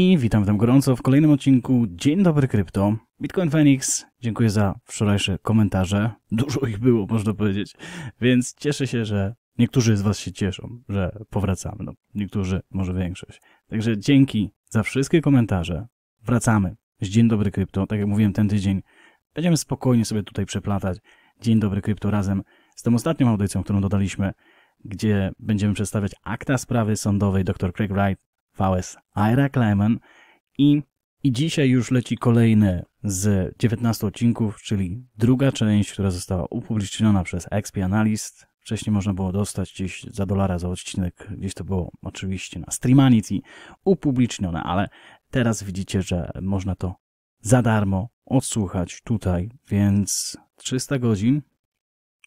i witam tam gorąco w kolejnym odcinku Dzień Dobry Krypto. Bitcoin Phoenix, dziękuję za wczorajsze komentarze. Dużo ich było, można powiedzieć, więc cieszę się, że niektórzy z Was się cieszą, że powracamy. No, niektórzy, może większość. Także dzięki za wszystkie komentarze. Wracamy z Dzień Dobry Krypto. Tak jak mówiłem, ten tydzień będziemy spokojnie sobie tutaj przeplatać Dzień Dobry Krypto razem z tą ostatnią audycją, którą dodaliśmy, gdzie będziemy przedstawiać akta sprawy sądowej dr Craig Wright VS Ira Kleiman i, i dzisiaj już leci kolejny z 19 odcinków, czyli druga część, która została upubliczniona przez XP Analyst. Wcześniej można było dostać gdzieś za dolara za odcinek, gdzieś to było oczywiście na Streamanity upublicznione, ale teraz widzicie, że można to za darmo odsłuchać tutaj, więc 300 godzin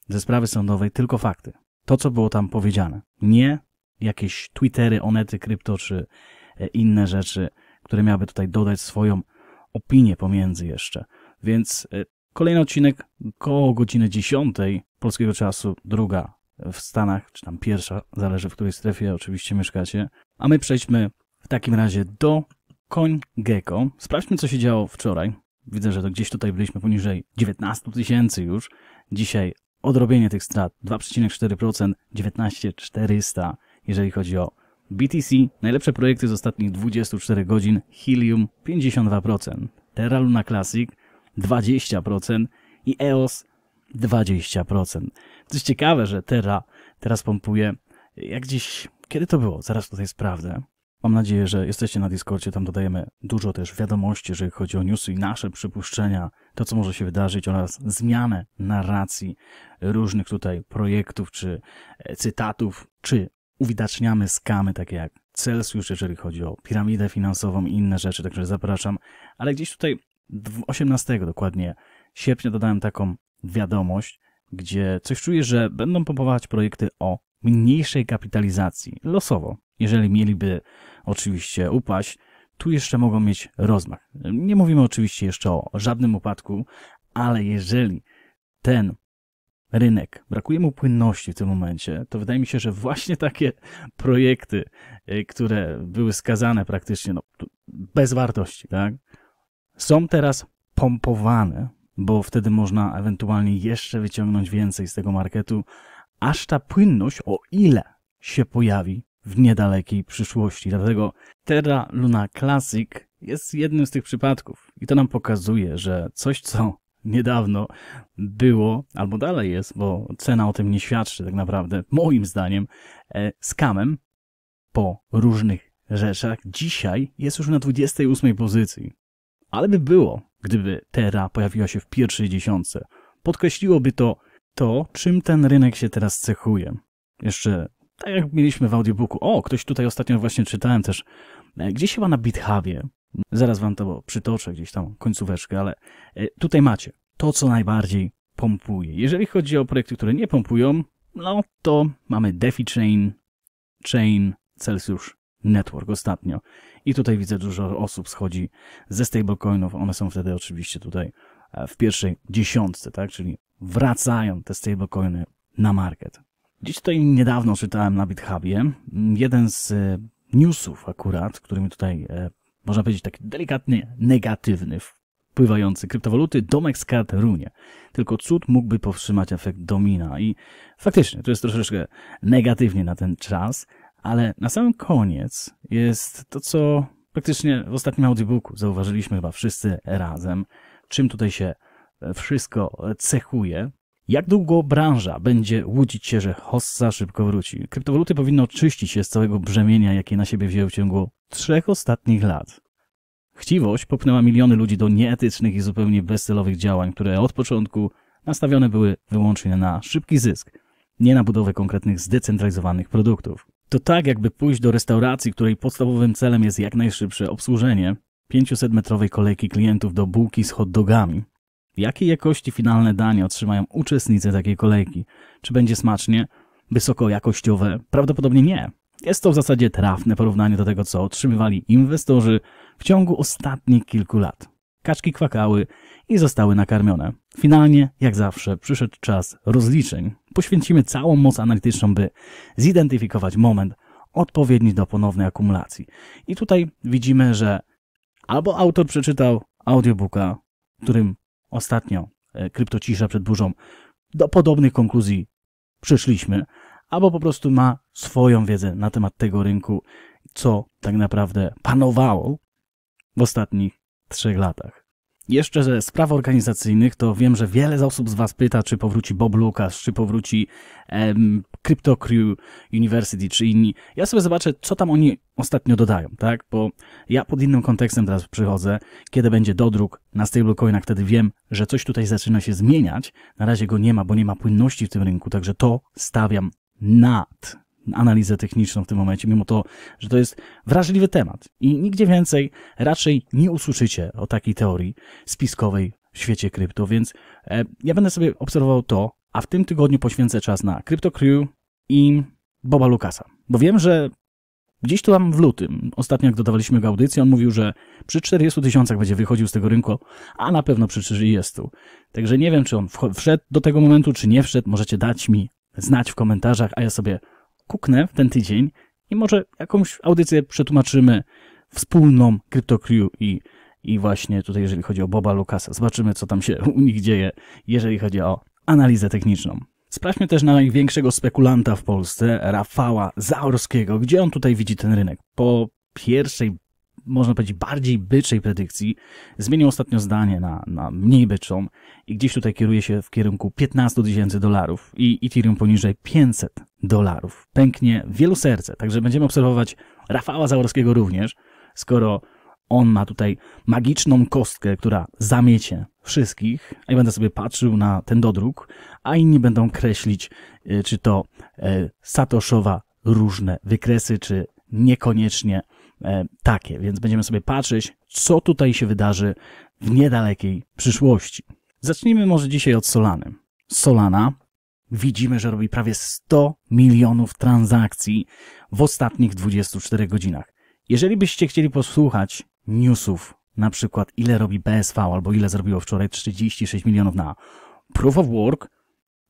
ze sprawy sądowej tylko fakty. To, co było tam powiedziane. Nie jakieś Twittery, Onety, Krypto czy e, inne rzeczy, które miałyby tutaj dodać swoją opinię pomiędzy jeszcze. Więc e, kolejny odcinek koło godziny 10 polskiego czasu, druga w Stanach, czy tam pierwsza, zależy w której strefie oczywiście mieszkacie. A my przejdźmy w takim razie do Koń Gecko. Sprawdźmy, co się działo wczoraj. Widzę, że to gdzieś tutaj byliśmy poniżej 19 tysięcy już. Dzisiaj odrobienie tych strat 2,4%, 19 400 jeżeli chodzi o BTC. Najlepsze projekty z ostatnich 24 godzin Helium 52%, Terra Luna Classic 20% i EOS 20%. Coś ciekawe, że Terra teraz pompuje jak gdzieś... Kiedy to było? Zaraz tutaj sprawdzę. Mam nadzieję, że jesteście na Discordzie, tam dodajemy dużo też wiadomości, jeżeli chodzi o newsy i nasze przypuszczenia, to co może się wydarzyć oraz zmianę narracji różnych tutaj projektów czy e, cytatów, czy uwidaczniamy skamy takie jak Celsius, jeżeli chodzi o piramidę finansową i inne rzeczy, także zapraszam. Ale gdzieś tutaj 18 dokładnie sierpnia dodałem taką wiadomość, gdzie coś czuję, że będą pompować projekty o mniejszej kapitalizacji, losowo. Jeżeli mieliby oczywiście upaść, tu jeszcze mogą mieć rozmach. Nie mówimy oczywiście jeszcze o żadnym upadku, ale jeżeli ten rynek, brakuje mu płynności w tym momencie, to wydaje mi się, że właśnie takie projekty, y, które były skazane praktycznie no, bez wartości, tak, są teraz pompowane, bo wtedy można ewentualnie jeszcze wyciągnąć więcej z tego marketu, aż ta płynność, o ile się pojawi w niedalekiej przyszłości. Dlatego Terra Luna Classic jest jednym z tych przypadków i to nam pokazuje, że coś, co niedawno było, albo dalej jest, bo cena o tym nie świadczy tak naprawdę, moim zdaniem, e, skamem po różnych rzeczach. Dzisiaj jest już na 28 pozycji. Ale by było, gdyby Terra pojawiła się w pierwszej dziesiątce. Podkreśliłoby to to, czym ten rynek się teraz cechuje. Jeszcze tak jak mieliśmy w audiobooku. O, ktoś tutaj ostatnio właśnie czytałem też, e, gdzieś chyba na BitHubie Zaraz wam to przytoczę gdzieś tam końcóweczkę, ale e, tutaj macie to, co najbardziej pompuje. Jeżeli chodzi o projekty, które nie pompują, no to mamy DefiChain, Chain, Celsius Network ostatnio. I tutaj widzę dużo osób schodzi ze stablecoinów. One są wtedy oczywiście tutaj e, w pierwszej dziesiątce, tak? Czyli wracają te stablecoiny na market. Dziś tutaj niedawno czytałem na BitHubie mm, jeden z e, newsów akurat, który mi tutaj można powiedzieć, taki delikatnie negatywny wpływający kryptowaluty domek z kart runie. Tylko cud mógłby powstrzymać efekt domina i faktycznie to jest troszeczkę negatywnie na ten czas, ale na samym koniec jest to, co praktycznie w ostatnim audiobooku zauważyliśmy chyba wszyscy razem, czym tutaj się e, wszystko cechuje, jak długo branża będzie łudzić się, że hossa szybko wróci? Kryptowaluty powinno czyścić się z całego brzemienia, jakie na siebie wzięły w ciągu trzech ostatnich lat. Chciwość popchnęła miliony ludzi do nieetycznych i zupełnie bezcelowych działań, które od początku nastawione były wyłącznie na szybki zysk, nie na budowę konkretnych zdecentralizowanych produktów. To tak, jakby pójść do restauracji, której podstawowym celem jest jak najszybsze obsłużenie 500-metrowej kolejki klientów do bułki z hot dogami, Jakiej jakości finalne danie otrzymają uczestnicy takiej kolejki? Czy będzie smacznie? Wysokojakościowe? Prawdopodobnie nie. Jest to w zasadzie trafne porównanie do tego, co otrzymywali inwestorzy w ciągu ostatnich kilku lat. Kaczki kwakały i zostały nakarmione. Finalnie, jak zawsze, przyszedł czas rozliczeń. Poświęcimy całą moc analityczną, by zidentyfikować moment odpowiedni do ponownej akumulacji. I tutaj widzimy, że albo autor przeczytał audiobooka, którym ostatnio, e, kryptocisza przed burzą, do podobnych konkluzji przyszliśmy, albo po prostu ma swoją wiedzę na temat tego rynku, co tak naprawdę panowało w ostatnich trzech latach. Jeszcze ze spraw organizacyjnych to wiem, że wiele osób z Was pyta, czy powróci Bob Lucas, czy powróci em, Crypto Crew University, czy inni. Ja sobie zobaczę, co tam oni ostatnio dodają, tak? Bo ja pod innym kontekstem teraz przychodzę, kiedy będzie dodruk na stablecoinach, wtedy wiem, że coś tutaj zaczyna się zmieniać. Na razie go nie ma, bo nie ma płynności w tym rynku, także to stawiam nad analizę techniczną w tym momencie, mimo to, że to jest wrażliwy temat. I nigdzie więcej raczej nie usłyszycie o takiej teorii spiskowej w świecie krypto, więc e, ja będę sobie obserwował to, a w tym tygodniu poświęcę czas na Crypto Crew i Boba Lukasa. Bo wiem, że Gdzieś tu tam w lutym, ostatnio jak dodawaliśmy go audycję, on mówił, że przy 40 tysiącach będzie wychodził z tego rynku, a na pewno przy 30. Także nie wiem, czy on wszedł do tego momentu, czy nie wszedł. Możecie dać mi znać w komentarzach, a ja sobie kuknę w ten tydzień i może jakąś audycję przetłumaczymy wspólną Crypto i, i właśnie tutaj, jeżeli chodzi o Boba Lukasa. Zobaczymy, co tam się u nich dzieje, jeżeli chodzi o analizę techniczną. Sprawdźmy też na największego spekulanta w Polsce, Rafała Zaorskiego. Gdzie on tutaj widzi ten rynek? Po pierwszej można powiedzieć, bardziej byczej predykcji, zmienił ostatnio zdanie na, na mniej byczą i gdzieś tutaj kieruje się w kierunku 15 tysięcy dolarów i Ethereum poniżej 500 dolarów. Pęknie wielu serce, także będziemy obserwować Rafała Zaworskiego również, skoro on ma tutaj magiczną kostkę, która zamiecie wszystkich, a ja będę sobie patrzył na ten dodruk, a inni będą kreślić, y, czy to y, satoszowa różne wykresy, czy niekoniecznie E, takie, więc będziemy sobie patrzeć, co tutaj się wydarzy w niedalekiej przyszłości. Zacznijmy może dzisiaj od Solany. Solana widzimy, że robi prawie 100 milionów transakcji w ostatnich 24 godzinach. Jeżeli byście chcieli posłuchać newsów, na przykład ile robi BSV albo ile zrobiło wczoraj 36 milionów na Proof of Work,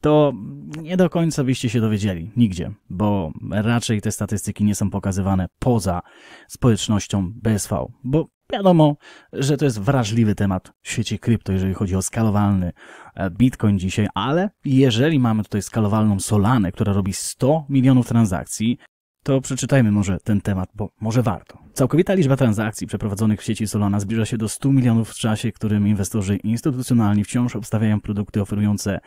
to nie do końca byście się dowiedzieli nigdzie, bo raczej te statystyki nie są pokazywane poza społecznością BSV, bo wiadomo, że to jest wrażliwy temat w świecie krypto, jeżeli chodzi o skalowalny e, Bitcoin dzisiaj, ale jeżeli mamy tutaj skalowalną Solanę, która robi 100 milionów transakcji, to przeczytajmy może ten temat, bo może warto. Całkowita liczba transakcji przeprowadzonych w sieci Solana zbliża się do 100 milionów w czasie, którym inwestorzy instytucjonalni wciąż obstawiają produkty oferujące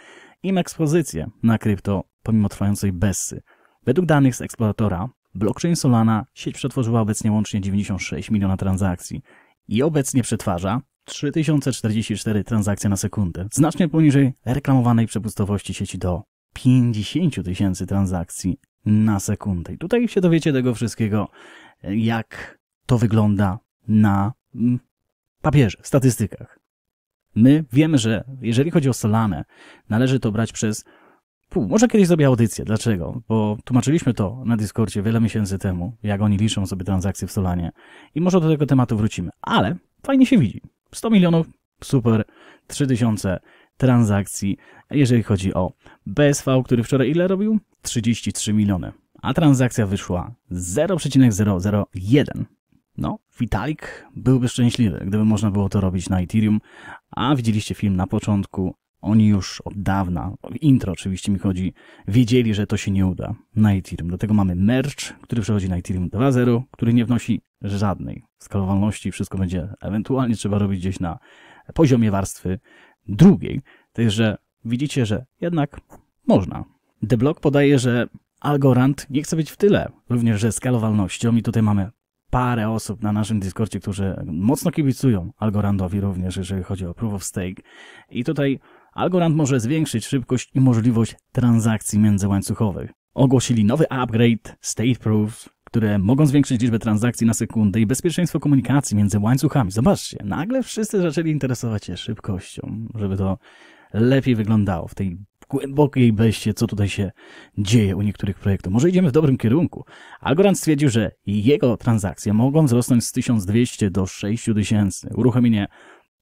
im ekspozycję na krypto pomimo trwającej bessy. Według danych z eksploratora, blockchain Solana sieć przetworzyła obecnie łącznie 96 miliona transakcji i obecnie przetwarza 3044 transakcje na sekundę, znacznie poniżej reklamowanej przepustowości sieci do 50 tysięcy transakcji na sekundę. I tutaj się dowiecie tego wszystkiego, jak to wygląda na mm, papierze, w statystykach. My wiemy, że jeżeli chodzi o Solanę, należy to brać przez pół. Może kiedyś zrobię audycję. Dlaczego? Bo tłumaczyliśmy to na Discordzie wiele miesięcy temu, jak oni liczą sobie transakcje w Solanie. I może do tego tematu wrócimy. Ale fajnie się widzi. 100 milionów, super. 3000, transakcji, jeżeli chodzi o BSV, który wczoraj ile robił? 33 miliony, a transakcja wyszła 0,001. No, Vitalik byłby szczęśliwy, gdyby można było to robić na Ethereum, a widzieliście film na początku, oni już od dawna, intro oczywiście mi chodzi, wiedzieli, że to się nie uda na Ethereum. Dlatego mamy merch, który przechodzi na Ethereum 2.0, który nie wnosi żadnej skalowalności. Wszystko będzie ewentualnie trzeba robić gdzieś na poziomie warstwy drugiej. To jest, że widzicie, że jednak można. The Block podaje, że Algorand nie chce być w tyle, również ze skalowalnością i tutaj mamy parę osób na naszym Discordzie, którzy mocno kibicują Algorandowi również, jeżeli chodzi o Proof of Stake. I tutaj Algorand może zwiększyć szybkość i możliwość transakcji międzyłańcuchowych. Ogłosili nowy upgrade State Proof które mogą zwiększyć liczbę transakcji na sekundę i bezpieczeństwo komunikacji między łańcuchami. Zobaczcie, nagle wszyscy zaczęli interesować się szybkością, żeby to lepiej wyglądało w tej głębokiej beście, co tutaj się dzieje u niektórych projektów. Może idziemy w dobrym kierunku. Algorand stwierdził, że jego transakcje mogą wzrosnąć z 1200 do 6000. Uruchomienie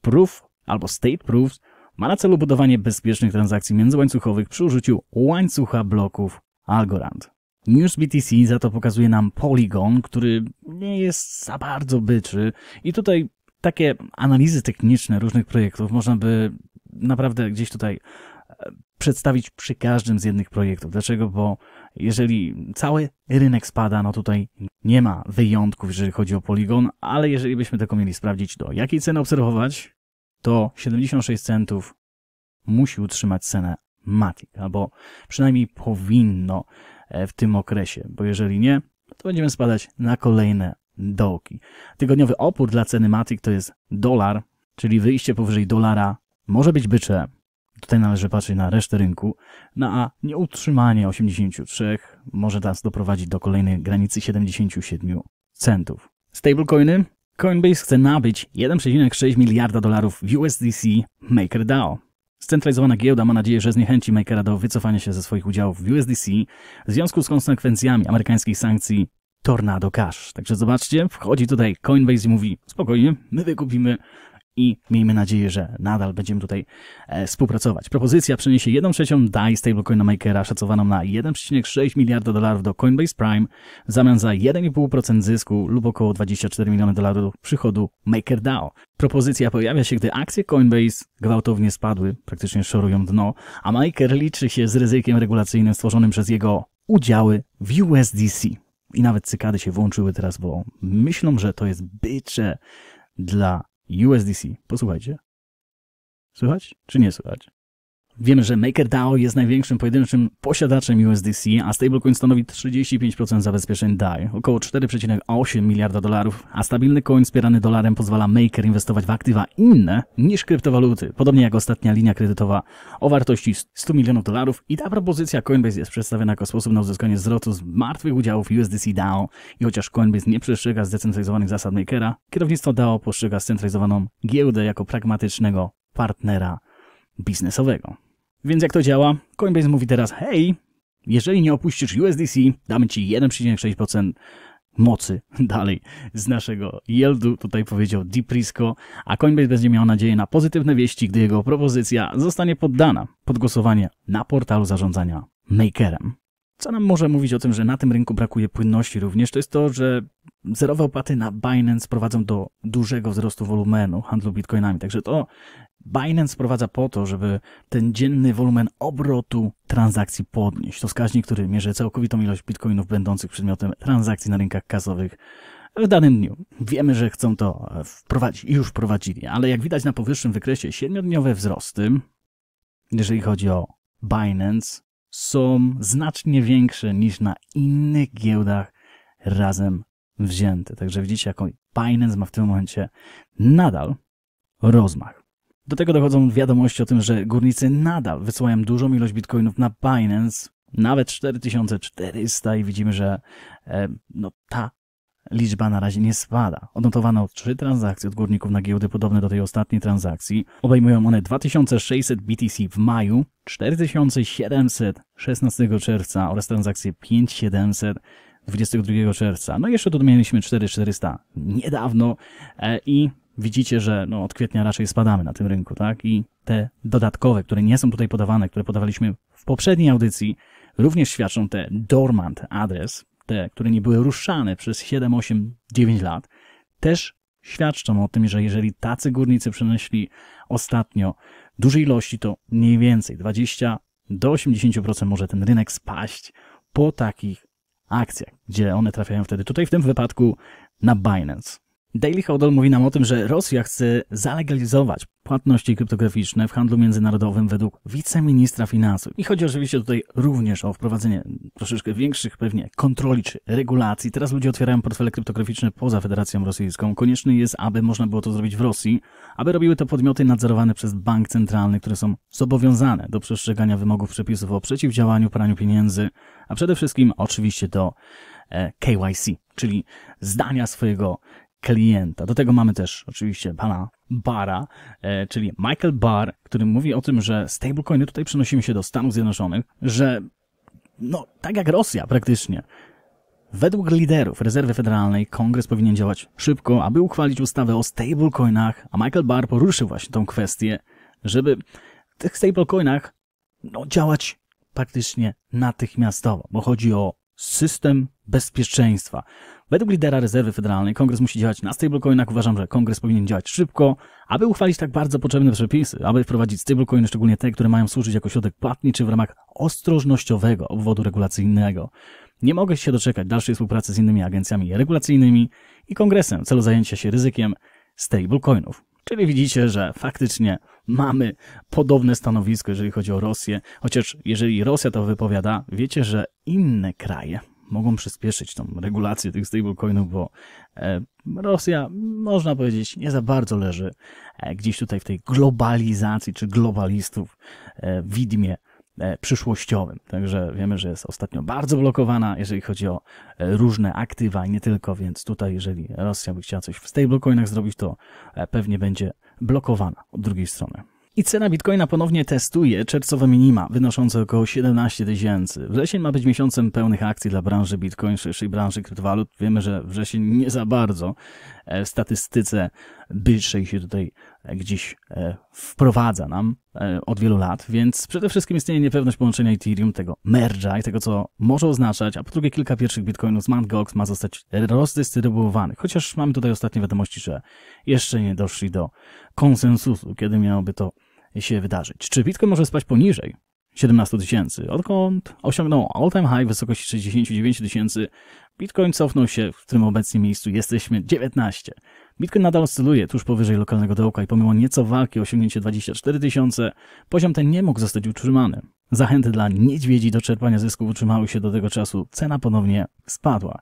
proof albo state proofs ma na celu budowanie bezpiecznych transakcji międzyłańcuchowych przy użyciu łańcucha bloków Algorand. NewsBTC za to pokazuje nam Polygon, który nie jest za bardzo byczy i tutaj takie analizy techniczne różnych projektów można by naprawdę gdzieś tutaj e, przedstawić przy każdym z jednych projektów. Dlaczego? Bo jeżeli cały rynek spada, no tutaj nie ma wyjątków, jeżeli chodzi o poligon, ale jeżeli byśmy tego mieli sprawdzić, do jakiej ceny obserwować, to 76 centów musi utrzymać cenę Matic, albo przynajmniej powinno. E, w tym okresie, bo jeżeli nie, no to będziemy spadać na kolejne dołki. Tygodniowy opór dla ceny Matic to jest dolar, czyli wyjście powyżej dolara może być bycze. Tutaj należy patrzeć na resztę rynku, na no a nieutrzymanie 83 może nas doprowadzić do kolejnej granicy 77 centów. Stablecoiny? Coinbase chce nabyć 1,6 miliarda dolarów w USDC MakerDAO. Scentralizowana giełda ma nadzieję, że zniechęci makera do wycofania się ze swoich udziałów w USDC w związku z konsekwencjami amerykańskich sankcji Tornado Cash. Także zobaczcie, wchodzi tutaj Coinbase i mówi spokojnie, my wykupimy i miejmy nadzieję, że nadal będziemy tutaj e, współpracować. Propozycja przeniesie 1 trzecią DAI stablecoina makera szacowaną na 1,6 miliarda dolarów do Coinbase Prime w zamian za 1,5% zysku lub około 24 miliony dolarów przychodu MakerDAO. Propozycja pojawia się, gdy akcje Coinbase gwałtownie spadły, praktycznie szorują dno, a Maker liczy się z ryzykiem regulacyjnym stworzonym przez jego udziały w USDC. I nawet cykady się włączyły teraz, bo myślą, że to jest bycze dla USDC. Posłuchajcie. Słychać czy nie słychać? Wiemy, że MakerDAO jest największym pojedynczym posiadaczem USDC, a stablecoin stanowi 35% zabezpieczeń DAI, około 4,8 miliarda dolarów, a stabilny coin wspierany dolarem pozwala Maker inwestować w aktywa inne niż kryptowaluty, podobnie jak ostatnia linia kredytowa o wartości 100 milionów dolarów i ta propozycja Coinbase jest przedstawiona jako sposób na uzyskanie zwrotu z martwych udziałów USDC DAO i chociaż Coinbase nie przestrzega zdecentralizowanych zasad Makera, kierownictwo DAO postrzega scentralizowaną giełdę jako pragmatycznego partnera biznesowego. Więc jak to działa? Coinbase mówi teraz, hej, jeżeli nie opuścisz USDC, damy ci 1,6% mocy dalej z naszego yieldu, tutaj powiedział DeepRisco, a Coinbase będzie miał nadzieję na pozytywne wieści, gdy jego propozycja zostanie poddana pod głosowanie na portalu zarządzania Makerem. Co nam może mówić o tym, że na tym rynku brakuje płynności również, to jest to, że Zerowe opłaty na Binance prowadzą do dużego wzrostu wolumenu handlu bitcoinami, także to Binance prowadza po to, żeby ten dzienny wolumen obrotu transakcji podnieść. To wskaźnik, który mierzy całkowitą ilość bitcoinów będących przedmiotem transakcji na rynkach kasowych w danym dniu. Wiemy, że chcą to e, wprowadzić i już wprowadzili, ale jak widać na powyższym wykresie, siedmiodniowe wzrosty, jeżeli chodzi o Binance, są znacznie większe niż na innych giełdach razem wzięty. Także widzicie, jaką Binance ma w tym momencie nadal rozmach. Do tego dochodzą wiadomości o tym, że górnicy nadal wysyłają dużą ilość bitcoinów na Binance, nawet 4400 i widzimy, że e, no, ta liczba na razie nie spada. Odnotowano trzy transakcje od górników na giełdy podobne do tej ostatniej transakcji. Obejmują one 2600 BTC w maju, 4700 16 czerwca oraz transakcje 5700 22 czerwca. No i jeszcze tu mieliśmy 4400 niedawno e, i widzicie, że no, od kwietnia raczej spadamy na tym rynku, tak? I te dodatkowe, które nie są tutaj podawane, które podawaliśmy w poprzedniej audycji, również świadczą te dormant adres, te, które nie były ruszane przez 7, 8, 9 lat, też świadczą o tym, że jeżeli tacy górnicy przenieśli ostatnio duże ilości, to mniej więcej 20 do 80% może ten rynek spaść po takich akcjach, gdzie one trafiają wtedy tutaj, w tym wypadku na Binance. Daily Hodl mówi nam o tym, że Rosja chce zalegalizować płatności kryptograficzne w handlu międzynarodowym według wiceministra finansów. I chodzi oczywiście tutaj również o wprowadzenie troszeczkę większych pewnie kontroli czy regulacji. Teraz ludzie otwierają portfele kryptograficzne poza Federacją Rosyjską. Konieczne jest, aby można było to zrobić w Rosji, aby robiły to podmioty nadzorowane przez bank centralny, które są zobowiązane do przestrzegania wymogów przepisów o przeciwdziałaniu praniu pieniędzy, a przede wszystkim oczywiście do e, KYC, czyli zdania swojego klienta. Do tego mamy też oczywiście pana Bara, e, czyli Michael Barr, który mówi o tym, że stablecoiny tutaj przenosimy się do Stanów Zjednoczonych, że no tak jak Rosja praktycznie. Według liderów rezerwy federalnej kongres powinien działać szybko, aby uchwalić ustawę o stablecoinach, a Michael Barr poruszył właśnie tą kwestię, żeby w tych stablecoinach no, działać praktycznie natychmiastowo, bo chodzi o system bezpieczeństwa. Według lidera rezerwy federalnej kongres musi działać na stablecoinach. Uważam, że kongres powinien działać szybko, aby uchwalić tak bardzo potrzebne przepisy, aby wprowadzić stablecoiny, szczególnie te, które mają służyć jako środek płatniczy w ramach ostrożnościowego obwodu regulacyjnego. Nie mogę się doczekać dalszej współpracy z innymi agencjami regulacyjnymi i kongresem w celu zajęcia się ryzykiem stablecoinów. Czyli widzicie, że faktycznie mamy podobne stanowisko, jeżeli chodzi o Rosję. Chociaż jeżeli Rosja to wypowiada, wiecie, że inne kraje mogą przyspieszyć tą regulację tych stablecoinów, bo e, Rosja, można powiedzieć, nie za bardzo leży e, gdzieś tutaj w tej globalizacji czy globalistów e, widmie E, przyszłościowym. Także wiemy, że jest ostatnio bardzo blokowana, jeżeli chodzi o e, różne aktywa i nie tylko, więc tutaj jeżeli Rosja by chciała coś w stablecoinach zrobić, to e, pewnie będzie blokowana od drugiej strony. I cena bitcoina ponownie testuje czerwcowe minima, wynoszące około 17 tysięcy. Wrzesień ma być miesiącem pełnych akcji dla branży bitcoin, szerszej branży kryptowalut. Wiemy, że wrzesień nie za bardzo w statystyce bliższej się tutaj gdzieś e, wprowadza nam e, od wielu lat, więc przede wszystkim istnieje niepewność połączenia Ethereum, tego merge'a i tego, co może oznaczać, a po drugie kilka pierwszych bitcoinów z Gox ma zostać rozdystrybuowanych, chociaż mamy tutaj ostatnie wiadomości, że jeszcze nie doszli do konsensusu, kiedy miałoby to się wydarzyć. Czy Bitcoin może spać poniżej 17 tysięcy. Odkąd osiągnął all-time high w wysokości 69 tysięcy, Bitcoin cofnął się, w którym obecnie miejscu jesteśmy 19 Bitcoin nadal oscyluje tuż powyżej lokalnego dołka i pomimo nieco walki o osiągnięcie 24 tysiące, poziom ten nie mógł zostać utrzymany. Zachęty dla niedźwiedzi do czerpania zysków utrzymały się do tego czasu, cena ponownie spadła.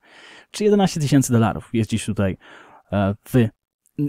Czy 11 tysięcy dolarów jest dziś tutaj e, w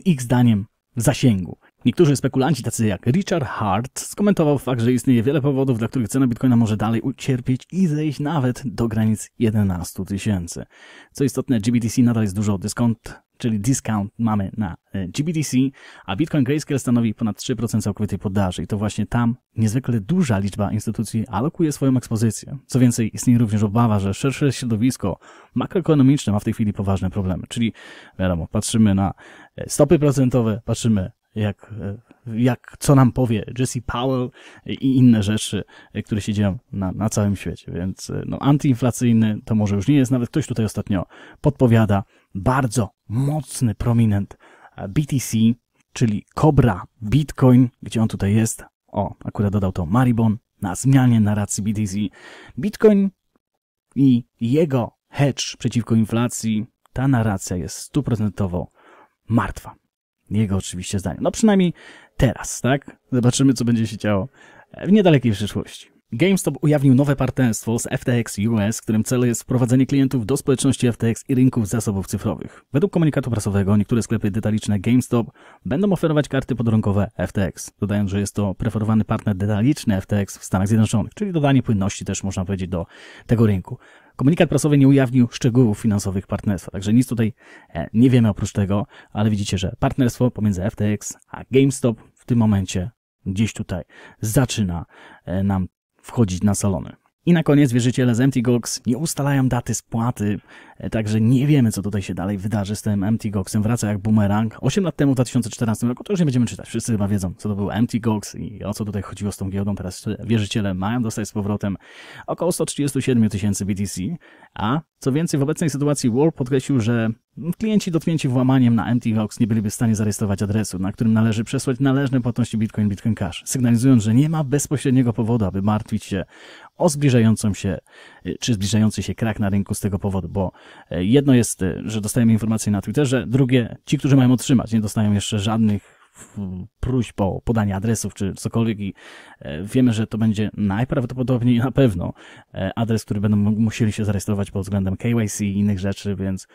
ich zdaniem zasięgu? Niektórzy spekulanci, tacy jak Richard Hart, skomentował fakt, że istnieje wiele powodów, dla których cena bitcoina może dalej ucierpieć i zejść nawet do granic 11 tysięcy. Co istotne, GBTC nadal jest dużo dyskont czyli discount mamy na e, GBTC, a Bitcoin Grayscale stanowi ponad 3% całkowitej podaży i to właśnie tam niezwykle duża liczba instytucji alokuje swoją ekspozycję. Co więcej, istnieje również obawa, że szersze środowisko makroekonomiczne ma w tej chwili poważne problemy, czyli wiadomo, patrzymy na e, stopy procentowe, patrzymy jak, e, jak co nam powie Jesse Powell i inne rzeczy, które się dzieją na, na całym świecie. Więc no, antyinflacyjny to może już nie jest, nawet ktoś tutaj ostatnio podpowiada, bardzo mocny prominent e, BTC, czyli Cobra Bitcoin, gdzie on tutaj jest. O, akurat dodał to Maribon na zmianie narracji BTC. Bitcoin i jego hedge przeciwko inflacji, ta narracja jest stuprocentowo martwa. Jego oczywiście zdanie. No przynajmniej teraz, tak? Zobaczymy, co będzie się działo w niedalekiej przyszłości. GameStop ujawnił nowe partnerstwo z FTX US, którym celem jest wprowadzenie klientów do społeczności FTX i rynków zasobów cyfrowych. Według komunikatu prasowego niektóre sklepy detaliczne GameStop będą oferować karty podrękowe FTX, dodając, że jest to preferowany partner detaliczny FTX w Stanach Zjednoczonych, czyli dodanie płynności też można powiedzieć do tego rynku. Komunikat prasowy nie ujawnił szczegółów finansowych partnerstwa, także nic tutaj e, nie wiemy oprócz tego, ale widzicie, że partnerstwo pomiędzy FTX a GameStop w tym momencie gdzieś tutaj zaczyna e, nam wchodzić na salony. I na koniec wierzyciele z Empty Gox nie ustalają daty spłaty, E, także nie wiemy, co tutaj się dalej wydarzy z tym MT Goxem. Wraca jak bumerang. 8 lat temu, w 2014 roku, to już nie będziemy czytać. Wszyscy chyba wiedzą, co to był MT Gox i o co tutaj chodziło z tą giełdą. Teraz wierzyciele mają dostać z powrotem około 137 tysięcy BTC. A co więcej, w obecnej sytuacji Wall podkreślił, że klienci dotknięci włamaniem na MT Gox nie byliby w stanie zarejestrować adresu, na którym należy przesłać należne płatności Bitcoin Bitcoin Cash, sygnalizując, że nie ma bezpośredniego powodu, aby martwić się o zbliżającą się, y, czy zbliżający się krak na rynku z tego powodu, bo E, jedno jest, e, że dostajemy informacje na Twitterze, drugie, ci, którzy mają otrzymać, nie dostają jeszcze żadnych próśb o podanie adresów czy cokolwiek i e, wiemy, że to będzie najprawdopodobniej na pewno adres, który będą musieli się zarejestrować pod względem KYC i innych rzeczy, więc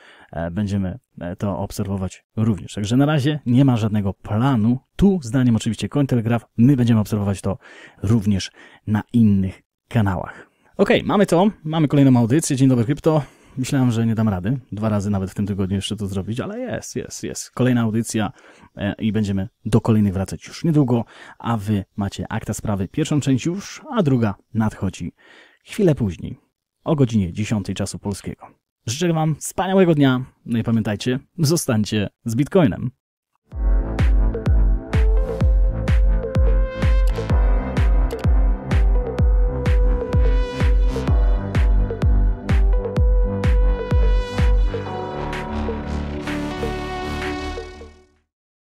będziemy to obserwować również. Także na razie nie ma żadnego planu. Tu zdaniem oczywiście Cointelegraph, my będziemy obserwować to również na innych kanałach. Ok, mamy to, mamy kolejną audycję. Dzień dobry, krypto. Myślałem, że nie dam rady. Dwa razy nawet w tym tygodniu jeszcze to zrobić, ale jest, jest, jest. Kolejna audycja e, i będziemy do kolejnej wracać już niedługo, a wy macie akta sprawy. Pierwszą część już, a druga nadchodzi chwilę później, o godzinie 10 czasu polskiego. Życzę wam wspaniałego dnia, no i pamiętajcie, zostańcie z Bitcoinem.